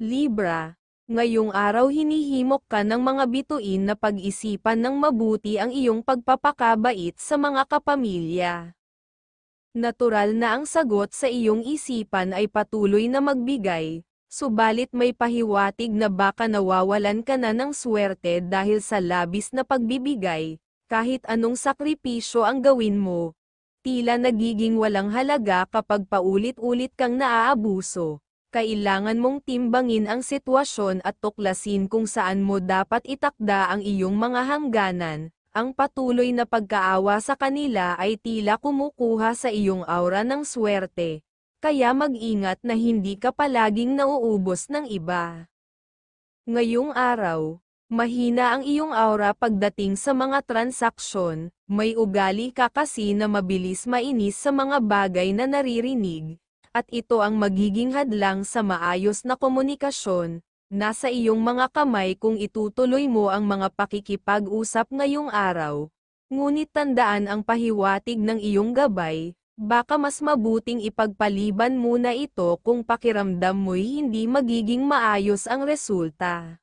Libra, ngayong araw hinihimok ka ng mga bituin na pag-isipan ng mabuti ang iyong pagpapakabait sa mga kapamilya. Natural na ang sagot sa iyong isipan ay patuloy na magbigay, subalit may pahiwatig na baka nawawalan ka na ng swerte dahil sa labis na pagbibigay, kahit anong sakripisyo ang gawin mo. Tila nagiging walang halaga kapag paulit-ulit kang naaabuso kailangan mong timbangin ang sitwasyon at tuklasin kung saan mo dapat itakda ang iyong mga hangganan. Ang patuloy na pagkaawa sa kanila ay tila kumukuha sa iyong aura ng swerte. Kaya mag-ingat na hindi ka palaging nauubos ng iba. Ngayong araw, Mahina ang iyong aura pagdating sa mga transaksyon, may ugali ka kasi na mabilis mainis sa mga bagay na naririnig, at ito ang magiging hadlang sa maayos na komunikasyon, nasa iyong mga kamay kung itutuloy mo ang mga pakikipag-usap ngayong araw. Ngunit tandaan ang pahiwatig ng iyong gabay, baka mas mabuting ipagpaliban muna ito kung pakiramdam mo'y hindi magiging maayos ang resulta.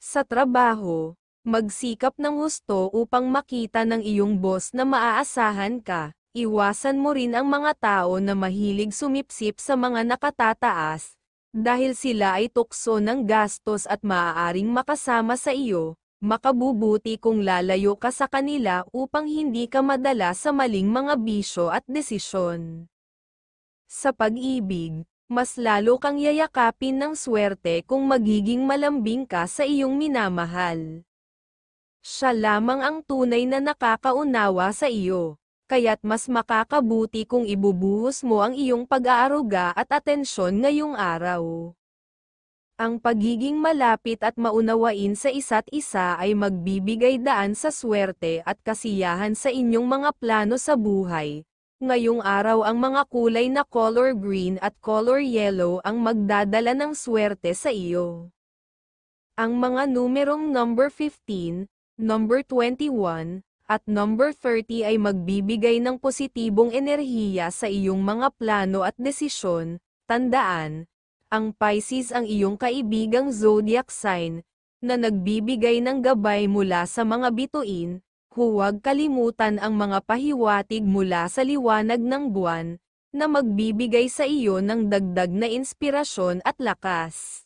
Sa trabaho, magsikap ng husto upang makita ng iyong boss na maaasahan ka, Iwasan mo rin ang mga tao na mahilig sumipsip sa mga nakatataas, dahil sila ay tukso ng gastos at maaaring makasama sa iyo, makabubuti kung lalayo ka sa kanila upang hindi ka madala sa maling mga bisyo at desisyon. Sa pag-ibig, mas lalo kang yayakapin ng swerte kung magiging malambing ka sa iyong minamahal. Siya lamang ang tunay na nakakaunawa sa iyo kaya't mas makakabuti kung ibubuhos mo ang iyong pag-aaruga at atensyon ngayong araw. Ang pagiging malapit at maunawain sa isa't isa ay magbibigay daan sa swerte at kasiyahan sa inyong mga plano sa buhay. Ngayong araw ang mga kulay na color green at color yellow ang magdadala ng swerte sa iyo. Ang mga numerong number 15, number 21, at number 30 ay magbibigay ng positibong enerhiya sa iyong mga plano at desisyon. Tandaan, ang Pisces ang iyong kaibigang zodiac sign, na nagbibigay ng gabay mula sa mga bituin, huwag kalimutan ang mga pahiwatig mula sa liwanag ng buwan, na magbibigay sa iyo ng dagdag na inspirasyon at lakas.